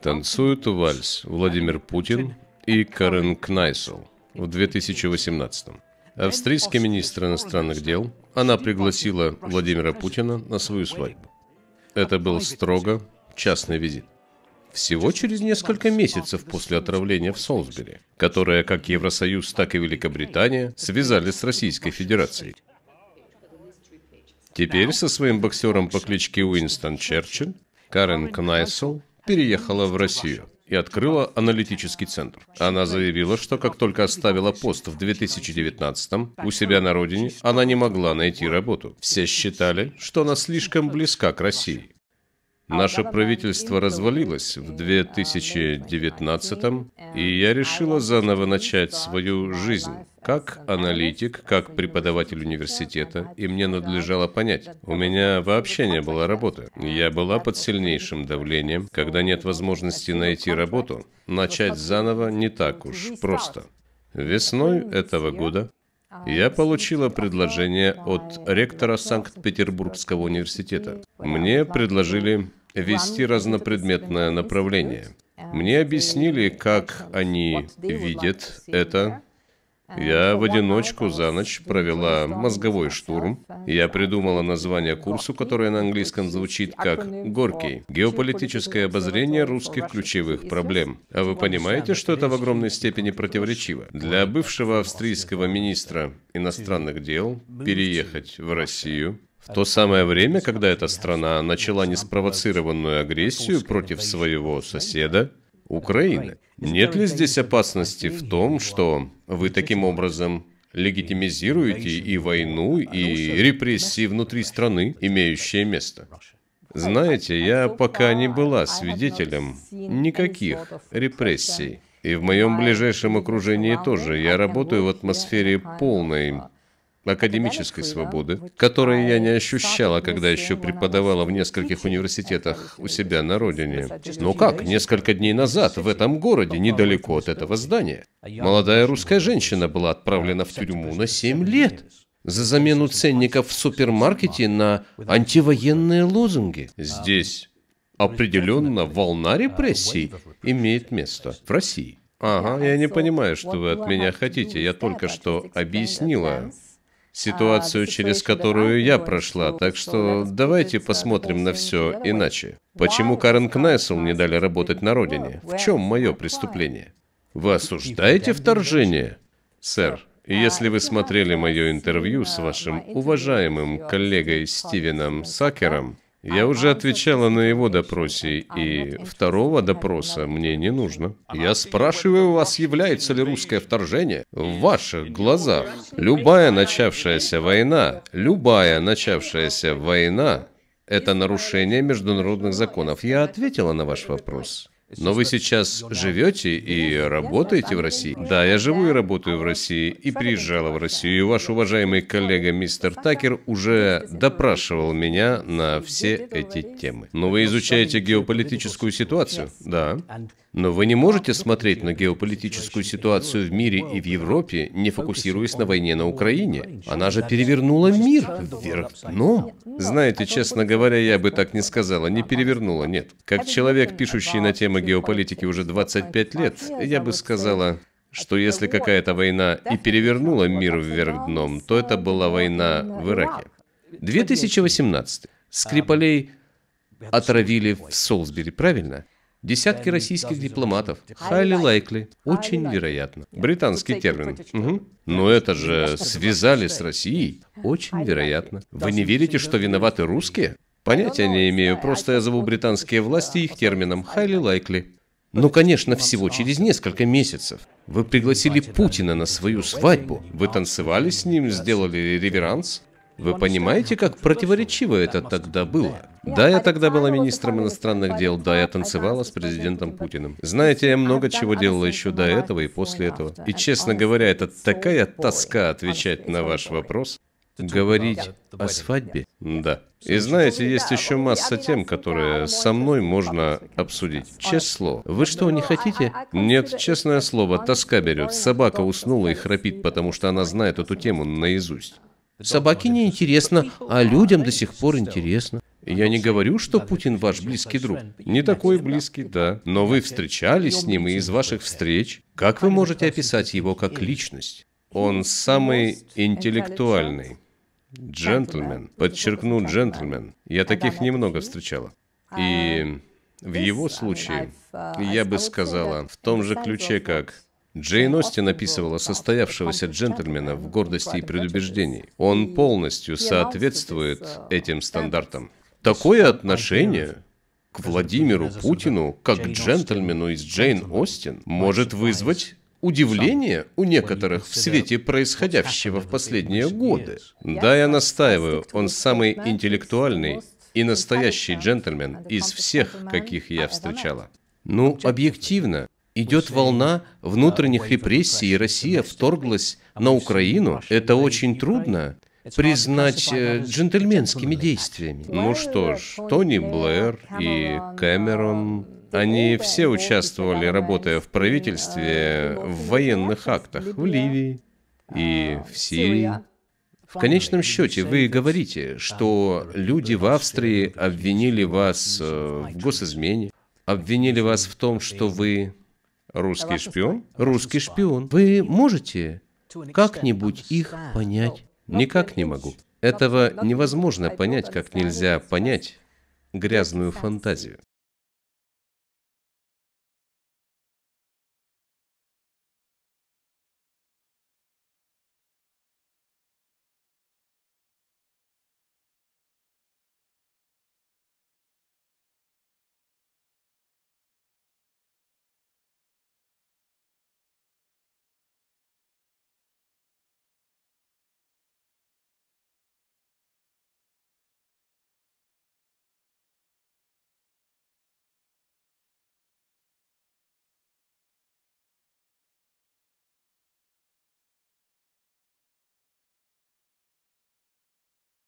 Танцуют вальс Владимир Путин и Карен Кнайсел в 2018 Австрийский министр иностранных дел, она пригласила Владимира Путина на свою свадьбу. Это был строго частный визит. Всего через несколько месяцев после отравления в Солсбери, которое как Евросоюз, так и Великобритания связали с Российской Федерацией. Теперь со своим боксером по кличке Уинстон Черчилль, Карен Кнайсел переехала в Россию и открыла аналитический центр. Она заявила, что как только оставила пост в 2019-м у себя на родине, она не могла найти работу. Все считали, что она слишком близка к России. Наше правительство развалилось в 2019, и я решила заново начать свою жизнь как аналитик, как преподаватель университета, и мне надлежало понять, у меня вообще не было работы. Я была под сильнейшим давлением, когда нет возможности найти работу, начать заново не так уж просто. Весной этого года я получила предложение от ректора Санкт-Петербургского университета. Мне предложили вести разнопредметное направление. Мне объяснили, как они видят это. Я в одиночку за ночь провела мозговой штурм. Я придумала название курсу, которое на английском звучит как «Горький. Геополитическое обозрение русских ключевых проблем». А вы понимаете, что это в огромной степени противоречиво? Для бывшего австрийского министра иностранных дел переехать в Россию в то самое время, когда эта страна начала неспровоцированную агрессию против своего соседа, Украины. Нет ли здесь опасности в том, что вы таким образом легитимизируете и войну, и репрессии внутри страны, имеющие место? Знаете, я пока не была свидетелем никаких репрессий. И в моем ближайшем окружении тоже. Я работаю в атмосфере полной академической свободы, которую я не ощущала, когда еще преподавала в нескольких университетах у себя на родине. Но как, несколько дней назад в этом городе, недалеко от этого здания, а молодая русская женщина была отправлена в тюрьму на 7 лет за замену ценников в супермаркете на антивоенные лозунги. Здесь определенно волна а, репрессий имеет место в России. Ага, я не понимаю, что вы от меня хотите. Я только что объяснила, ситуацию, через которую я прошла, так что давайте посмотрим на все иначе. Почему Карен Кнайсел не дали работать на родине? В чем мое преступление? Вы осуждаете вторжение? Сэр, если вы смотрели мое интервью с вашим уважаемым коллегой Стивеном Сакером, я уже отвечала на его допросе, и второго допроса мне не нужно. Я спрашиваю вас, является ли русское вторжение в ваших глазах. Любая начавшаяся война, любая начавшаяся война – это нарушение международных законов. Я ответила на ваш вопрос. Но вы сейчас живете и работаете в России? Да, я живу и работаю в России, и приезжала в Россию. И ваш уважаемый коллега мистер Такер уже допрашивал меня на все эти темы. Но вы изучаете геополитическую ситуацию? Да. Но вы не можете смотреть на геополитическую ситуацию в мире и в Европе, не фокусируясь на войне на Украине. Она же перевернула мир вверх дном. Знаете, честно говоря, я бы так не сказала, не перевернула, нет. Как человек, пишущий на темы геополитики уже 25 лет, я бы сказала, что если какая-то война и перевернула мир вверх дном, то это была война в Ираке. 2018. Скрипалей отравили в Солсбери, правильно? Десятки российских дипломатов. Highly likely. Очень вероятно. Британский термин. Угу. Но это же связали с Россией. Очень вероятно. Вы не верите, что виноваты русские? Понятия не имею, просто я зову британские власти их термином highly likely. Но, конечно, всего через несколько месяцев. Вы пригласили Путина на свою свадьбу. Вы танцевали с ним, сделали реверанс. Вы понимаете, как противоречиво это тогда было? Да, я тогда была министром иностранных дел, да, я танцевала с президентом Путиным. Знаете, я много чего делала еще до этого и после этого. И, честно говоря, это такая тоска отвечать на ваш вопрос. Говорить о свадьбе? Да. И знаете, ну, есть еще масса тем, которые со мной можно обсудить. Число. Ну, Вы что, не ну, а хотите? А Нет, честное слово, тоска берет. Собака уснула и храпит, потому что она знает эту тему наизусть. Собаке не интересно, а людям до сих пор интересно. Я не говорю, что Путин ваш близкий друг. Не такой близкий, да. Но вы встречались с ним, и из ваших встреч, как вы можете описать его как личность? Он самый интеллектуальный. Джентльмен. Подчеркну, джентльмен. Я таких немного встречала. И в его случае, я бы сказала, в том же ключе, как Uh, Джейн Остин описывала состоявшегося джентльмена в гордости и предубеждении. Он полностью соответствует этим стандартам. Такое отношение к Владимиру Путину, как джентльмену из Джейн Остин, может вызвать удивление у некоторых в свете происходящего в последние годы. Да, я настаиваю, он самый интеллектуальный и настоящий джентльмен из всех, каких я встречала. Ну, объективно, идет волна внутренних репрессий, и Россия вторглась на Украину, это очень трудно признать э, джентльменскими действиями. Ну что ж, Тони Блэр и Кэмерон, они все участвовали, работая в э, правительстве, в военных актах в Ливии э, и в Сирии. В конечном счете, вы говорите, что люди в Австрии обвинили вас в госизмене, обвинили вас в том, что вы Русский шпион? Русский шпион. Вы можете как-нибудь их понять? Никак не могу. Этого невозможно понять, как нельзя понять грязную фантазию.